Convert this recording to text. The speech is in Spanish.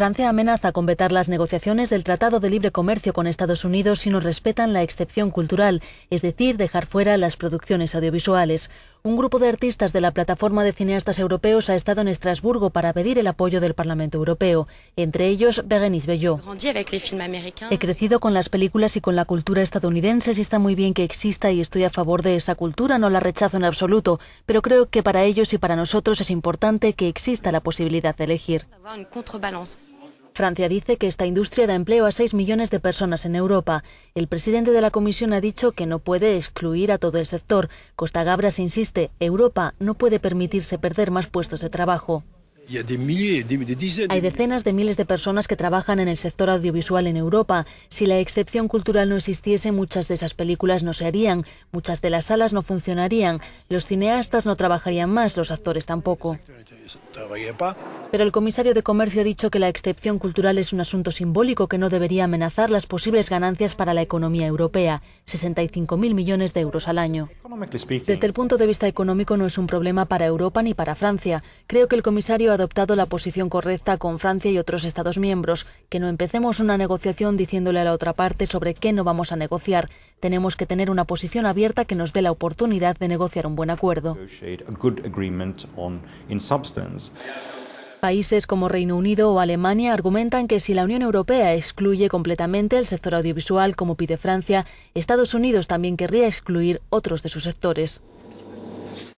Francia amenaza con vetar las negociaciones del Tratado de Libre Comercio con Estados Unidos si no respetan la excepción cultural, es decir, dejar fuera las producciones audiovisuales. Un grupo de artistas de la plataforma de cineastas europeos ha estado en Estrasburgo para pedir el apoyo del Parlamento Europeo, entre ellos Berenice Bellot. He crecido con las películas y con la cultura estadounidense, y está muy bien que exista y estoy a favor de esa cultura, no la rechazo en absoluto, pero creo que para ellos y para nosotros es importante que exista la posibilidad de elegir. Francia dice que esta industria da empleo a 6 millones de personas en Europa. El presidente de la Comisión ha dicho que no puede excluir a todo el sector. Costa Gabras insiste, Europa no puede permitirse perder más puestos de trabajo. Hay decenas de miles de personas que trabajan en el sector audiovisual en Europa. Si la excepción cultural no existiese, muchas de esas películas no se harían, muchas de las salas no funcionarían, los cineastas no trabajarían más, los actores tampoco. Pero el comisario de Comercio ha dicho que la excepción cultural es un asunto simbólico que no debería amenazar las posibles ganancias para la economía europea, 65.000 millones de euros al año. Desde el punto de vista económico no es un problema para Europa ni para Francia. Creo que el comisario ha adoptado la posición correcta con Francia y otros Estados miembros, que no empecemos una negociación diciéndole a la otra parte sobre qué no vamos a negociar. Tenemos que tener una posición abierta que nos dé la oportunidad de negociar un buen acuerdo. Países como Reino Unido o Alemania argumentan que si la Unión Europea excluye completamente el sector audiovisual como pide Francia, Estados Unidos también querría excluir otros de sus sectores.